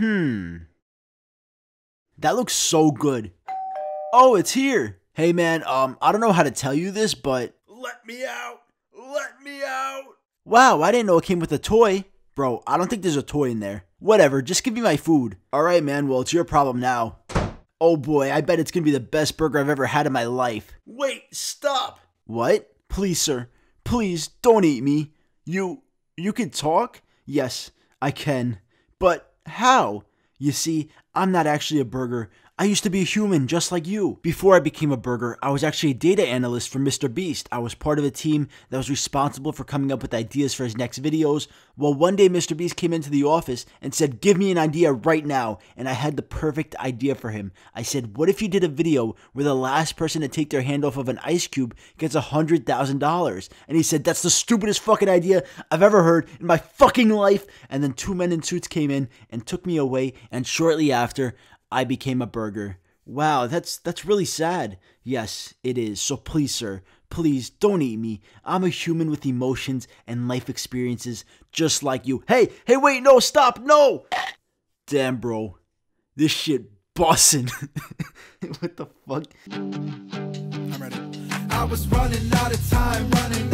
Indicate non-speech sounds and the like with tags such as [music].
Hmm. That looks so good. Oh, it's here. Hey man, um, I don't know how to tell you this, but... Let me out! Let me out! Wow, I didn't know it came with a toy. Bro, I don't think there's a toy in there. Whatever, just give me my food. Alright man, well it's your problem now. Oh boy, I bet it's gonna be the best burger I've ever had in my life. Wait, stop! What? Please sir, please don't eat me. You, you can talk? Yes, I can. But how? You see, I'm not actually a burger. I used to be a human just like you. Before I became a burger, I was actually a data analyst for Mr. Beast. I was part of a team that was responsible for coming up with ideas for his next videos. Well, one day Mr. Beast came into the office and said, Give me an idea right now. And I had the perfect idea for him. I said, What if you did a video where the last person to take their hand off of an ice cube gets $100,000? And he said, That's the stupidest fucking idea I've ever heard in my fucking life. And then two men in suits came in and took me away. And shortly after, after, I became a burger. Wow, that's that's really sad. Yes, it is. So please, sir, please don't eat me. I'm a human with emotions and life experiences just like you. Hey, hey, wait, no, stop, no. Damn, bro. This shit bossing. [laughs] what the fuck? I'm ready. I was running out of time, running